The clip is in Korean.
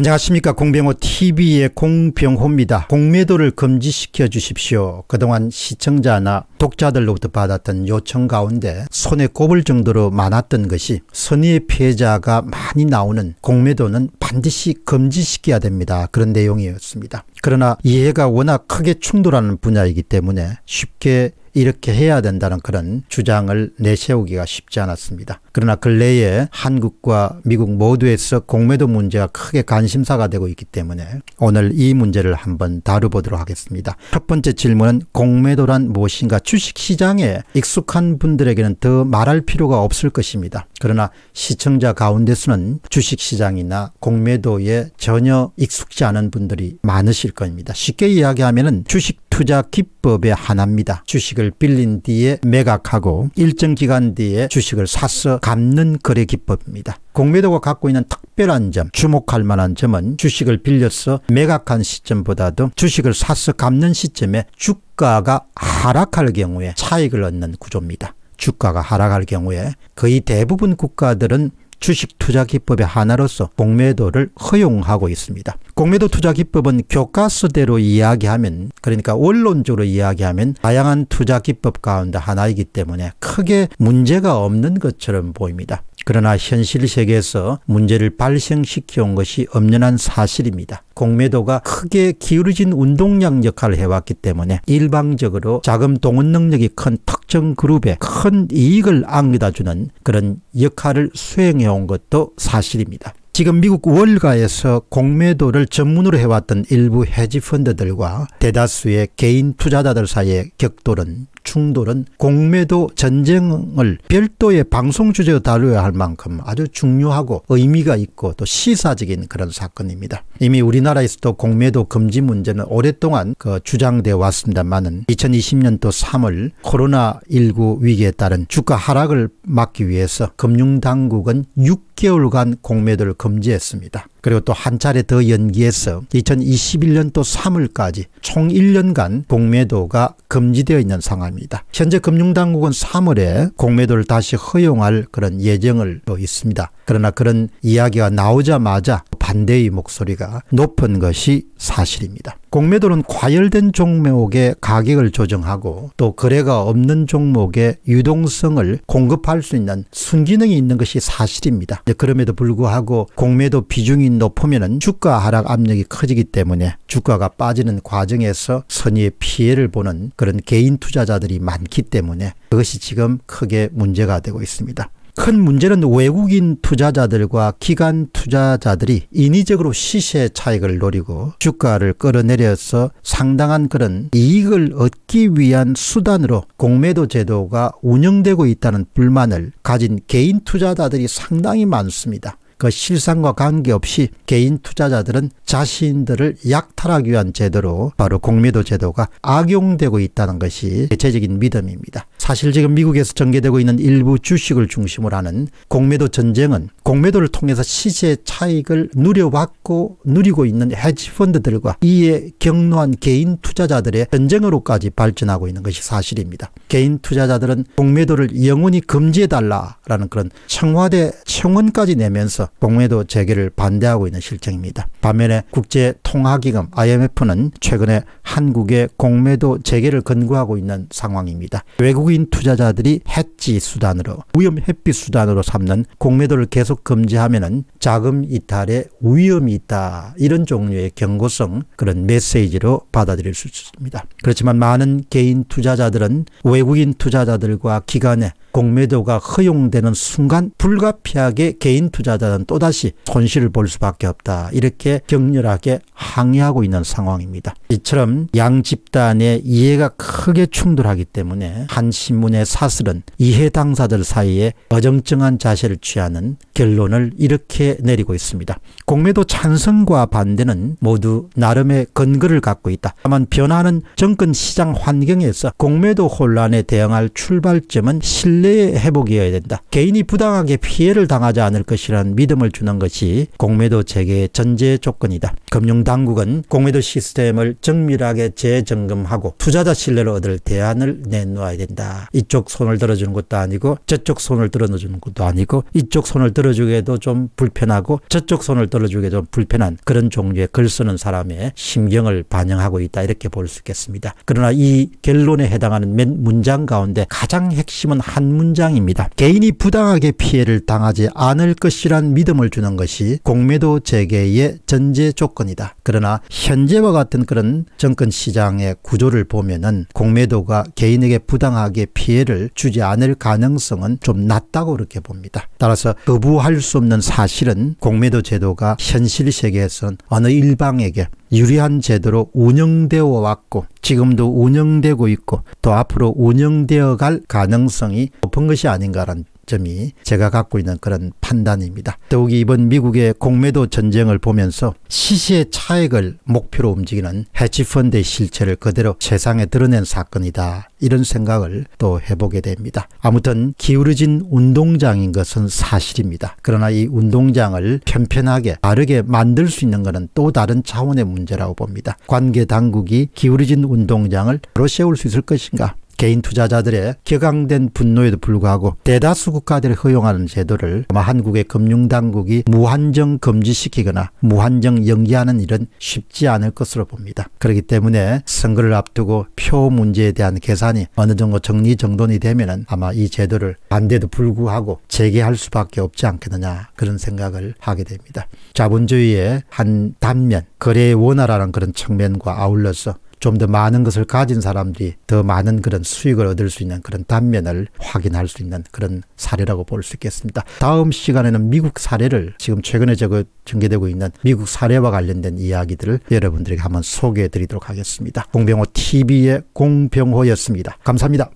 안녕하십니까 공병호 TV의 공병호입니다. 공매도를 금지시켜 주십시오. 그동안 시청자나 독자들로부터 받았던 요청 가운데 손에 꼽을 정도로 많았던 것이 선의의 피해자가 많이 나오는 공매도는 반드시 금지시켜야 됩니다. 그런 내용이었습니다. 그러나 이해가 워낙 크게 충돌하는 분야이기 때문에 쉽게 이렇게 해야 된다는 그런 주장을 내세우기가 쉽지 않았습니다. 그러나 근래에 그 한국과 미국 모두에서 공매도 문제가 크게 관심사가 되고 있기 때문에 오늘 이 문제를 한번 다뤄보도록 하겠습니다. 첫 번째 질문은 공매도란 무엇인가 주식시장에 익숙한 분들에게는 더 말할 필요가 없을 것입니다. 그러나 시청자 가운데 서는 주식시장이나 공매도에 전혀 익숙지 않은 분들이 많으실 겁니다. 쉽게 이야기하면 은 주식 투자 기법의 하나입니다. 주식을 빌린 뒤에 매각하고 일정 기간 뒤에 주식을 사서 갚는 거래 기법입니다. 공매도가 갖고 있는 특별한 점, 주목할 만한 점은 주식을 빌려서 매각한 시점보다도 주식을 사서 갚는 시점에 주가가 하락할 경우에 차익을 얻는 구조입니다. 주가가 하락할 경우에 거의 대부분 국가들은 주식 투자 기법의 하나로서 공매도를 허용하고 있습니다. 공매도 투자 기법은 교과서대로 이야기하면 그러니까 원론적으로 이야기하면 다양한 투자 기법 가운데 하나이기 때문에 크게 문제가 없는 것처럼 보입니다. 그러나 현실 세계에서 문제를 발생시켜 온 것이 엄연한 사실입니다. 공매도가 크게 기울어진 운동량 역할을 해왔기 때문에 일방적으로 자금 동원 능력이 큰 특정 그룹에 큰 이익을 안겨다주는 그런 역할을 수행해온 것도 사실입니다. 지금 미국 월가에서 공매도를 전문으로 해왔던 일부 헤지펀드들과 대다수의 개인 투자자들 사이의 격돌은 충돌은 공매도 전쟁을 별도의 방송 주제로 다루어야할 만큼 아주 중요하고 의미가 있고 또 시사적인 그런 사건입니다. 이미 우리나라에서도 공매도 금지 문제는 오랫동안 그주장되어 왔습니다만은 2020년도 3월 코로나19 위기에 따른 주가 하락을 막기 위해서 금융당국은 6 6개월간 공매도를 금지했습니다. 그리고 또 한 차례 더 연기해서 2021년 도 3월까지 총 1년간 공매도가 금지되어 있는 상황입니다. 현재 금융당국은 3월에 공매도를 다시 허용할 그런 예정을 또 뭐 있습니다. 그러나 그런 이야기가 나오자마자 반대의 목소리가 높은 것이 사실입니다. 공매도는 과열된 종목의 가격을 조정하고 또 거래가 없는 종목의 유동성을 공급할 수 있는 순기능이 있는 것이 사실입니다. 그럼에도 불구하고 공매도 비중이 높으면 주가 하락 압력이 커지기 때문에 주가가 빠지는 과정에서 선의의 피해를 보는 그런 개인 투자자들이 많기 때문에 그것이 지금 크게 문제가 되고 있습니다. 큰 문제는 외국인 투자자들과 기관 투자자들이 인위적으로 시세 차익을 노리고 주가를 끌어내려서 상당한 그런 이익을 얻기 위한 수단으로 공매도 제도가 운영되고 있다는 불만을 가진 개인 투자자들이 상당히 많습니다. 그 실상과 관계없이 개인 투자자들은 자신들을 약탈하기 위한 제도로 바로 공매도 제도가 악용되고 있다는 것이 대체적인 믿음입니다. 사실 지금 미국에서 전개되고 있는 일부 주식을 중심으로 하는 공매도 전쟁은 공매도를 통해서 시세 차익을 누려받고 누리고 있는 헤지펀드들과 이에 경로한 개인 투자자들의 전쟁으로까지 발전하고 있는 것이 사실입니다. 개인 투자자들은 공매도를 영원히 금지해달라라는 그런 청와대 청원까지 내면서 동매도 재개를 반대하고 있는 실정입니다. 반면에 국제통화기금 IMF는 최근에 한국의 공매도 재개를 권고하고 있는 상황입니다. 외국인 투자자들이 해지 수단으로 위험 해피 수단으로 삼는 공매도를 계속 금지하면 자금 이탈에 위험이 있다 이런 종류의 경고성 그런 메시지로 받아들일 수 있습니다. 그렇지만 많은 개인 투자자들은 외국인 투자자들과 기관에 공매도가 허용되는 순간 불가피하게 개인 투자자는 또다시 손실을 볼 수밖에 없다 이렇게 이렇게 격렬하게 항의하고 있는 상황입니다. 이처럼 양 집단의 이해가 크게 충돌하기 때문에 한 신문의 사슬은 이해 당사들 사이에 어정쩡한 자세를 취하는 결론을 이렇게 내리고 있습니다. 공매도 찬성과 반대는 모두 나름의 근거를 갖고 있다. 다만 변화는 정권 시장 환경에서 공매도 혼란에 대응할 출발점은 신뢰의 회복이어야 된다. 개인이 부당하게 피해를 당하지 않을 것이라는 믿음을 주는 것이 공매도 재개의 전제 조건이다. 금융당국은 공매도 시스템을 정밀하게 재점검하고 투자자 신뢰를 얻을 대안을 내놓아야 된다. 이쪽 손을 들어주는 것도 아니고 저쪽 손을 들어주는 것도 아니고 이쪽 손을 들어주기에도 좀 불편하고 저쪽 손을 들어주기에 좀 불편한 그런 종류의 글 쓰는 사람의 심경을 반영하고 있다 이렇게 볼 수 있겠습니다. 그러나 이 결론에 해당하는 맨 문장 가운데 가장 핵심은 한 문장입니다. 개인이 부당하게 피해를 당하지 않을 것이란 믿음을 주는 것이 공매도 재개의 전제 조건이다. 그러나 현재와 같은 그런 정권 시장의 구조를 보면은 공매도가 개인에게 부당하게 피해를 주지 않을 가능성은 좀 낮다고 그렇게 봅니다. 따라서 거부할 수 없는 사실은 공매도 제도가 현실 세계에선 어느 일방에게 유리한 제도로 운영되어 왔고 지금도 운영되고 있고 또 앞으로 운영되어 갈 가능성이 높은 것이 아닌가라는 점이 제가 갖고 있는 그런 판단입니다. 더욱이 이번 미국의 공매도 전쟁을 보면서 시시의 차액을 목표로 움직이는 해치펀드의 실체를 그대로 세상에 드러낸 사건이다. 이런 생각을 또 해보게 됩니다. 아무튼 기울어진 운동장인 것은 사실입니다. 그러나 이 운동장을 편편하게 바르게 만들 수 있는 것은 또 다른 차원의 문제라고 봅니다. 관계 당국이 기울어진 운동장을 바로 세울 수 있을 것인가? 개인 투자자들의 격앙된 분노에도 불구하고 대다수 국가들이 허용하는 제도를 아마 한국의 금융당국이 무한정 금지시키거나 무한정 연기하는 일은 쉽지 않을 것으로 봅니다. 그렇기 때문에 선거를 앞두고 표 문제에 대한 계산이 어느 정도 정리정돈이 되면 아마 이 제도를 반대도 불구하고 재개할 수밖에 없지 않겠느냐 그런 생각을 하게 됩니다. 자본주의의 한 단면 거래의 원화라는 그런 측면과 아울러서 좀더 많은 것을 가진 사람들이 더 많은 그런 수익을 얻을 수 있는 그런 단면을 확인할 수 있는 그런 사례라고 볼 수 있겠습니다. 다음 시간에는 미국 사례를 지금 최근에 저거 전개되고 있는 미국 사례와 관련된 이야기들을 여러분들에게 한번 소개해 드리도록 하겠습니다. 공병호 TV의 공병호였습니다. 감사합니다.